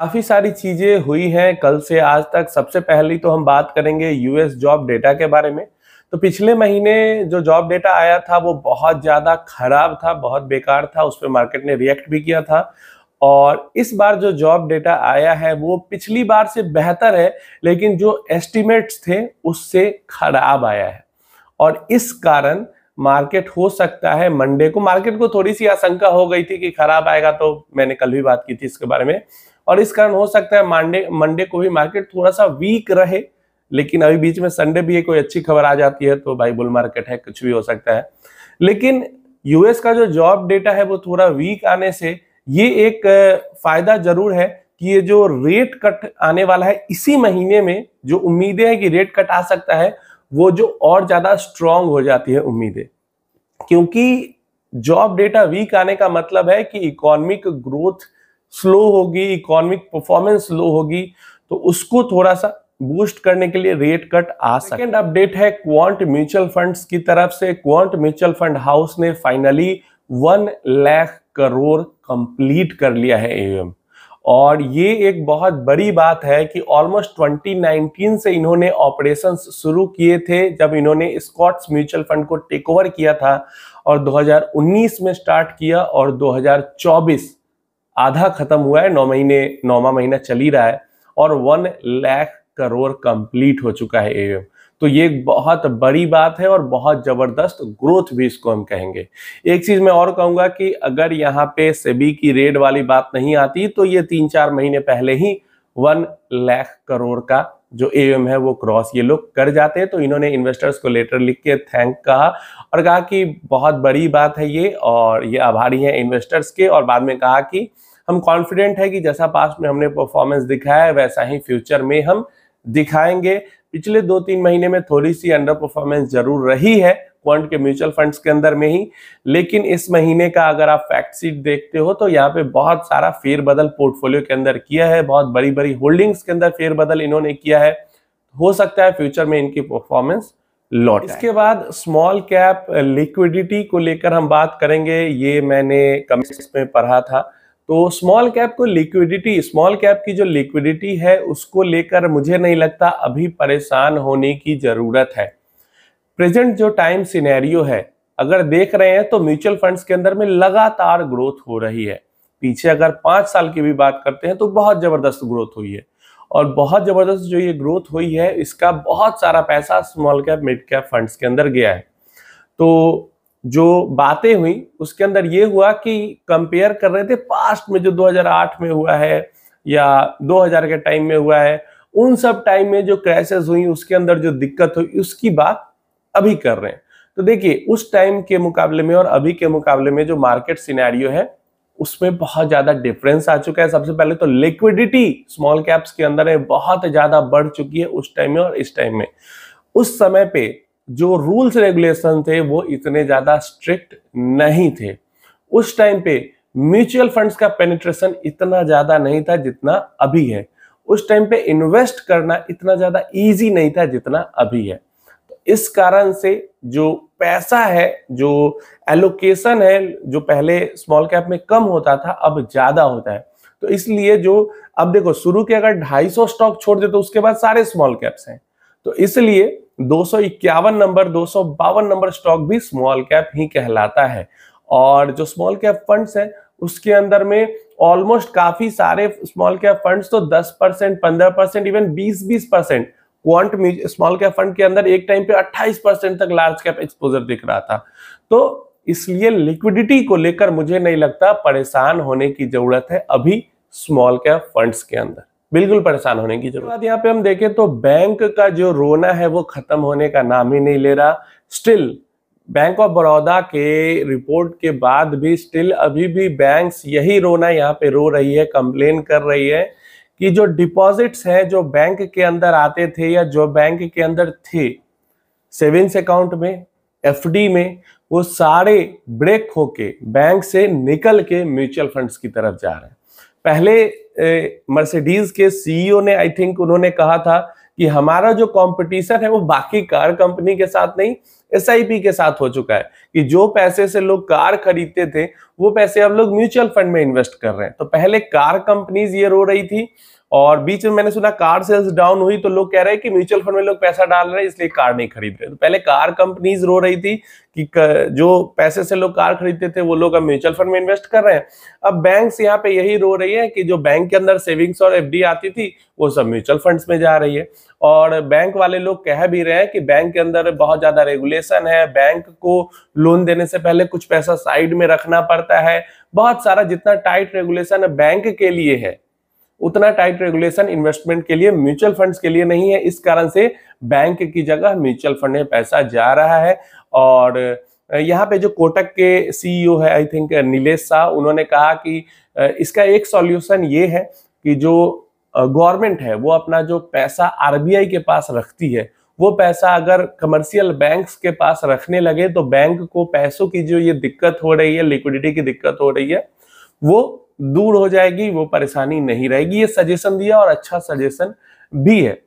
काफ़ी सारी चीज़ें हुई हैं कल से आज तक सबसे पहली तो हम बात करेंगे यूएस जॉब डेटा के बारे में तो पिछले महीने जो जॉब डेटा आया था वो बहुत ज़्यादा खराब था बहुत बेकार था उस पर मार्केट ने रिएक्ट भी किया था और इस बार जो जॉब डेटा आया है वो पिछली बार से बेहतर है लेकिन जो एस्टिमेट्स थे उससे खराब आया है और इस कारण मार्केट हो सकता है मंडे को मार्केट को थोड़ी सी आशंका हो गई थी कि खराब आएगा तो मैंने कल भी बात की थी इसके बारे में और इस कारण हो सकता है मंडे मंडे को भी मार्केट थोड़ा सा वीक रहे लेकिन अभी बीच में संडे भी कोई अच्छी खबर आ जाती है तो भाई बुल मार्केट है कुछ भी हो सकता है लेकिन यूएस का जो जॉब डेटा है वो थोड़ा वीक आने से ये एक फायदा जरूर है कि ये जो रेट कट आने वाला है इसी महीने में जो उम्मीदें हैं कि रेट कट आ सकता है वो जो और ज्यादा स्ट्रांग हो जाती है उम्मीदें क्योंकि जॉब डेटा वीक आने का मतलब है कि इकोनॉमिक ग्रोथ स्लो होगी इकोनॉमिक परफॉर्मेंस स्लो होगी तो उसको थोड़ा सा बूस्ट करने के लिए रेट कट आ सकता सेकेंड अपडेट है क्वांट म्यूचुअल फंड्स की तरफ से क्वांट म्यूचुअल फंड हाउस ने finally one lakh crore complete कर लिया है एम और ये एक बहुत बड़ी बात है कि ऑलमोस्ट 2019 से इन्होंने ऑपरेशंस शुरू किए थे जब इन्होंने स्कॉट्स म्यूचुअल फंड को टेक ओवर किया था और 2019 में स्टार्ट किया और आधा खत्म हुआ है नौ महीने नौवा महीना चल ही रहा है और वन लाख करोड़ कंप्लीट हो चुका है एएम तो ये बहुत बड़ी बात है और बहुत जबरदस्त ग्रोथ भी इसको हम कहेंगे एक चीज मैं और कहूंगा कि अगर यहाँ पे सेबी की रेड वाली बात नहीं आती तो ये तीन चार महीने पहले ही वन लाख करोड़ का जो एम है वो क्रॉस ये लोग कर जाते हैं तो इन्होंने इन्वेस्टर्स को लेटर लिख के थैंक कहा और कहा कि बहुत बड़ी बात है ये और ये आभारी है इन्वेस्टर्स के और बाद में कहा कि हम कॉन्फिडेंट है कि जैसा पास्ट में हमने परफॉर्मेंस दिखाया है वैसा ही फ्यूचर में हम दिखाएंगे पिछले दो तीन महीने में थोड़ी सी अंडर परफॉर्मेंस जरूर रही है क्वांट के म्यूचुअल फंड्स के अंदर में ही लेकिन इस महीने का अगर आप फैक्टशीट देखते हो तो यहाँ पे बहुत सारा फेरबदल पोर्टफोलियो के अंदर किया है बहुत बड़ी बड़ी होल्डिंग्स के अंदर फेरबदल इन्होंने किया है हो सकता है फ्यूचर में इनकी परफॉर्मेंस लॉट इसके बाद स्मॉल कैप लिक्विडिटी को लेकर हम बात करेंगे ये मैंने कमेंट्स में पढ़ा था तो स्मॉल कैप को लिक्विडिटी स्मॉल कैप की जो लिक्विडिटी है उसको लेकर मुझे नहीं लगता अभी परेशान होने की जरूरत है प्रेजेंट जो टाइम सिनेरियो है अगर देख रहे हैं तो म्यूचुअल फंड्स के अंदर में लगातार ग्रोथ हो रही है पीछे अगर पांच साल की भी बात करते हैं तो बहुत जबरदस्त ग्रोथ हुई है और बहुत जबरदस्त जो ये ग्रोथ हुई है इसका बहुत सारा पैसा small cap mid cap funds के अंदर गया है तो जो बातें हुई उसके अंदर ये हुआ कि कंपेयर कर रहे थे पास्ट में जो 2008 में हुआ है या 2000 के टाइम में हुआ है उन सब टाइम में जो क्रैशेज हुई उसके अंदर जो दिक्कत हुई उसकी बात अभी कर रहे हैं तो देखिए उस टाइम के मुकाबले में और अभी के मुकाबले में जो मार्केट सिनेरियो है उसमें बहुत ज्यादा डिफरेंस आ चुका है सबसे पहले तो लिक्विडिटी स्मॉल कैप्स के अंदर है बहुत ज्यादा बढ़ चुकी है उस टाइम में और इस टाइम में उस समय पे जो रूल्स रेगुलेशन थे वो इतने ज्यादा स्ट्रिक्ट नहीं थे उस टाइम पे म्यूचुअल फंड्स का पेनिट्रेशन इतना ज्यादा नहीं था जितना अभी है उस टाइम पे इन्वेस्ट करना इतना ज्यादा इजी नहीं था जितना अभी है इस कारण से जो पैसा है जो एलोकेशन है जो पहले स्मॉल कैप में कम होता था अब ज्यादा होता है तो इसलिए जो अब देखो शुरू के अगर 250 स्टॉक छोड़ दे तो उसके बाद सारे स्मॉल कैप्स हैं तो इसलिए दो नंबर दो नंबर स्टॉक भी स्मॉल कैप ही कहलाता है और जो स्मॉल कैप फंड्स है उसके अंदर में ऑलमोस्ट काफी सारे स्मॉल कैप फंड्स तो 10 परसेंट पंद्रह percent even 20 20 percent quant small cap fund के अंदर एक टाइम पे 28 परसेंट तक लार्ज कैप एक्सपोजर दिख रहा था तो इसलिए लिक्विडिटी को लेकर मुझे नहीं लगता परेशान होने की जरूरत है अभी स्मॉल कैप फंड्स के अंदर बिल्कुल परेशान होने की जरूरत यहाँ पे हम देखें तो बैंक का जो रोना है वो खत्म होने का नाम ही नहीं ले रहा स्टिल बैंक ऑफ बड़ौदा के रिपोर्ट के बाद भी स्टिल अभी भी बैंक्स यही रोना यहाँ पे रो रही है कंप्लेन कर रही है कि जो डिपॉजिट्स हैं जो बैंक के अंदर आते थे या जो बैंक के अंदर थे सेविंग्स अकाउंट में एफडी में वो सारे ब्रेक होके बैंक से निकल के म्यूचुअल फंड्स की तरफ जा रहे हैं पहले मर्सिडीज के सीईओ e ने आई थिंक उन्होंने कहा था कि हमारा जो कंपटीशन है वो बाकी कार कंपनी के साथ नहीं एस के साथ हो चुका है कि जो पैसे से लोग कार खरीदते थे वो पैसे अब लोग म्यूचुअल फंड में इन्वेस्ट कर रहे हैं तो पहले कार कंपनीज ये रो रही थी और बीच में मैंने सुना कार सेल्स डाउन हुई तो लोग कह रहे हैं कि म्यूचुअल फंड में लोग पैसा डाल रहे हैं इसलिए कार नहीं खरीद रहे तो पहले कार कंपनीज रो रही थी कि जो पैसे से लोग कार खरीदते थे वो लोग अब म्यूचुअल फंड में इन्वेस्ट कर रहे हैं अब बैंक्स यहाँ पे यही रो रही है कि जो बैंक के अंदर सेविंग्स और एफ आती थी वो सब म्यूचुअल फंड में जा रही है और बैंक वाले लोग कह भी रहे हैं कि बैंक के अंदर बहुत ज्यादा रेगुलेशन रेगुलेशन है बैंक को लोन देने से पहले कुछ पैसा साइड में रखना पड़ता है बहुत सारा जितना टाइट रेगुलेशन है बैंक के लिए है उतना टाइट रेगुलेशन इन्वेस्टमेंट के लिए म्यूचुअल फंड्स के लिए नहीं है इस कारण से बैंक की जगह म्यूचुअल फंड में पैसा जा रहा है और यहाँ पे जो कोटक के सीईओ e है आई थिंक नीलेश शाह उन्होंने कहा कि इसका एक सॉल्यूशन ये है कि जो गवर्नमेंट है वो अपना जो पैसा आरबीआई के पास रखती है वो पैसा अगर कमर्शियल बैंक्स के पास रखने लगे तो बैंक को पैसों की जो ये दिक्कत हो रही है लिक्विडिटी की दिक्कत हो रही है वो दूर हो जाएगी वो परेशानी नहीं रहेगी ये सजेशन दिया और अच्छा सजेशन भी है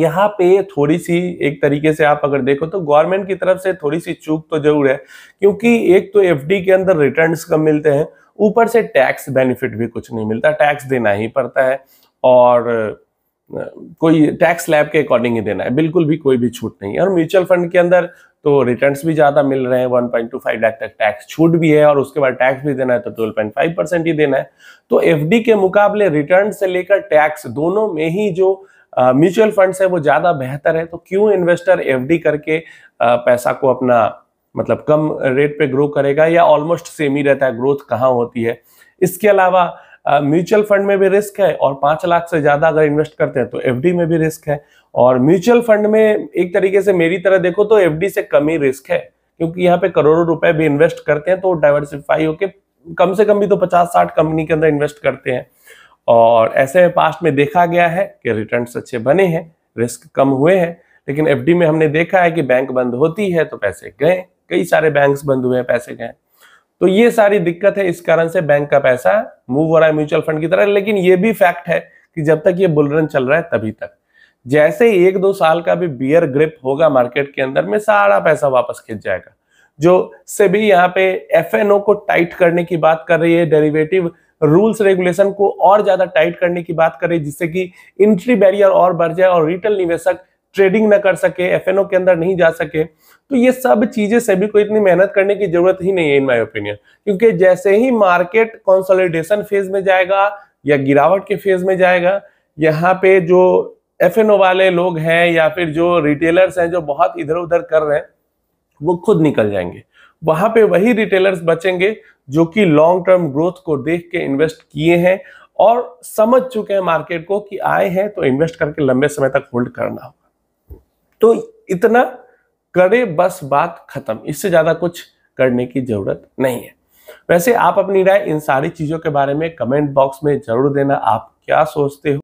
यहाँ पे थोड़ी सी एक तरीके से आप अगर देखो तो गवर्नमेंट की तरफ से थोड़ी सी चूक तो जरूर है क्योंकि एक तो एफ के अंदर रिटर्न कम मिलते हैं ऊपर से टैक्स बेनिफिट भी कुछ नहीं मिलता टैक्स देना ही पड़ता है और कोई टैक्स लैब के अकॉर्डिंग ही देना है बिल्कुल भी कोई भी छूट नहीं है और म्यूचुअल फंड के अंदर तो रिटर्न्स भी ज़्यादा मिल रहे हैं 1.25 लाख तक टैक्स छूट भी है और उसके बाद टैक्स भी देना है तो 12.5 परसेंट ही देना है तो एफडी के मुकाबले रिटर्न से लेकर टैक्स दोनों में ही जो म्यूचुअल फंड है वो ज़्यादा बेहतर है तो क्यों इन्वेस्टर एफ करके आ, पैसा को अपना मतलब कम रेट पे ग्रो करेगा या ऑलमोस्ट सेम ही रहता है ग्रोथ कहाँ होती है इसके अलावा म्यूचुअल फंड में भी रिस्क है और पांच लाख से ज्यादा अगर इन्वेस्ट करते हैं तो एफ में भी रिस्क है और म्यूचुअल फंड में एक तरीके से मेरी तरह देखो तो एफ से कम ही रिस्क है क्योंकि यहाँ पे करोड़ों रुपए भी इन्वेस्ट करते हैं तो डाइवर्सिफाई होके कम से कम भी तो पचास साठ कंपनी के अंदर इन्वेस्ट करते हैं और ऐसे में पास्ट में देखा गया है कि रिटर्न अच्छे बने हैं रिस्क कम हुए हैं लेकिन एफडी में हमने देखा है कि बैंक बंद होती है तो पैसे गए कई सारे बैंक्स बंद हुए हैं पैसे गए तो ये सारी दिक्कत है इस कारण से बैंक का पैसा मूव हो रहा है म्यूचुअल फंड की तरह लेकिन ये भी फैक्ट है कि जब तक ये बुलरन चल रहा है तभी तक जैसे ही एक दो साल का भी बियर ग्रिप होगा मार्केट के अंदर में सारा पैसा वापस खींच जाएगा जो से भी यहाँ पे एफ को टाइट करने की बात कर रही है डेरिवेटिव रूल्स रेगुलेशन को और ज्यादा टाइट करने की बात कर रही है जिससे कि इंट्री बैरियर और बढ़ जाए और रिटेल निवेशक ट्रेडिंग ना कर सके एफ के अंदर नहीं जा सके तो ये सब चीजें सभी को इतनी मेहनत करने की जरूरत ही नहीं है इन माई ओपिनियन क्योंकि जैसे ही मार्केट कंसोलिडेशन फेज में जाएगा या गिरावट के फेज में जाएगा यहाँ पे जो एफ वाले लोग हैं या फिर जो रिटेलर्स हैं जो बहुत इधर उधर कर रहे हैं वो खुद निकल जाएंगे वहां पे वही रिटेलर्स बचेंगे जो कि लॉन्ग टर्म ग्रोथ को देख के इन्वेस्ट किए हैं और समझ चुके हैं मार्केट को कि आए हैं तो इन्वेस्ट करके लंबे समय तक होल्ड करना हो तो इतना करे बस बात खत्म इससे ज्यादा कुछ करने की जरूरत नहीं है वैसे आप अपनी राय इन सारी चीजों के बारे में कमेंट बॉक्स में जरूर देना आप क्या सोचते हो